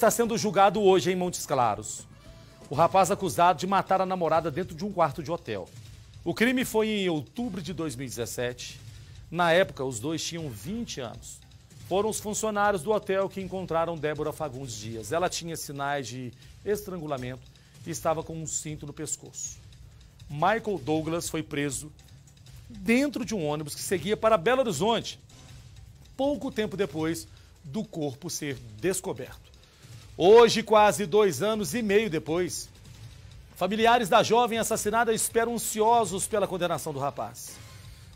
está sendo julgado hoje em Montes Claros. O rapaz acusado de matar a namorada dentro de um quarto de hotel. O crime foi em outubro de 2017. Na época, os dois tinham 20 anos. Foram os funcionários do hotel que encontraram Débora Fagundes Dias. Ela tinha sinais de estrangulamento e estava com um cinto no pescoço. Michael Douglas foi preso dentro de um ônibus que seguia para Belo Horizonte, pouco tempo depois do corpo ser descoberto. Hoje, quase dois anos e meio depois, familiares da jovem assassinada esperam ansiosos pela condenação do rapaz.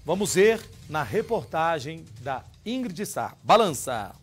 Vamos ver na reportagem da Ingrid Sá. Balança!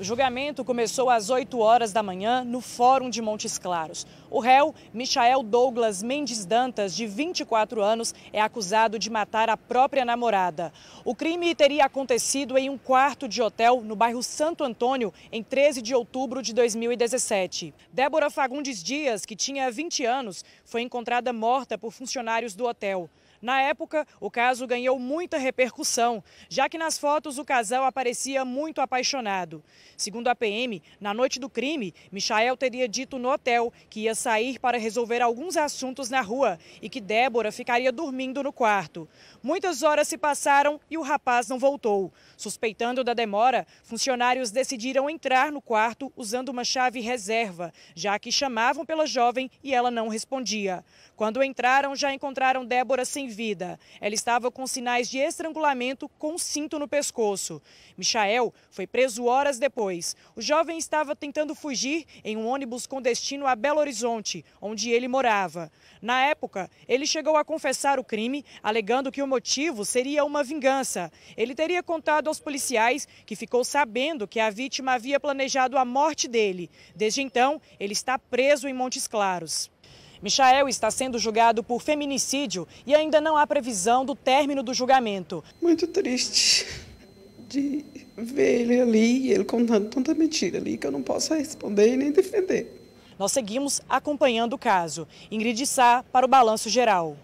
O julgamento começou às 8 horas da manhã no Fórum de Montes Claros. O réu, Michael Douglas Mendes Dantas, de 24 anos, é acusado de matar a própria namorada. O crime teria acontecido em um quarto de hotel no bairro Santo Antônio, em 13 de outubro de 2017. Débora Fagundes Dias, que tinha 20 anos, foi encontrada morta por funcionários do hotel. Na época, o caso ganhou muita repercussão, já que nas fotos o casal aparecia muito apaixonado. Segundo a PM, na noite do crime, Michael teria dito no hotel que ia sair para resolver alguns assuntos na rua e que Débora ficaria dormindo no quarto. Muitas horas se passaram e o rapaz não voltou. Suspeitando da demora, funcionários decidiram entrar no quarto usando uma chave reserva, já que chamavam pela jovem e ela não respondia. Quando entraram, já encontraram Débora sem vida. Ela estava com sinais de estrangulamento com cinto no pescoço. Michael foi preso horas depois. O jovem estava tentando fugir em um ônibus com destino a Belo Horizonte, onde ele morava. Na época, ele chegou a confessar o crime, alegando que o motivo seria uma vingança. Ele teria contado aos policiais que ficou sabendo que a vítima havia planejado a morte dele. Desde então, ele está preso em Montes Claros. Michael está sendo julgado por feminicídio e ainda não há previsão do término do julgamento. Muito triste de ver ele ali, ele contando tanta mentira ali que eu não posso responder e nem defender. Nós seguimos acompanhando o caso. Ingrid Sá para o Balanço Geral.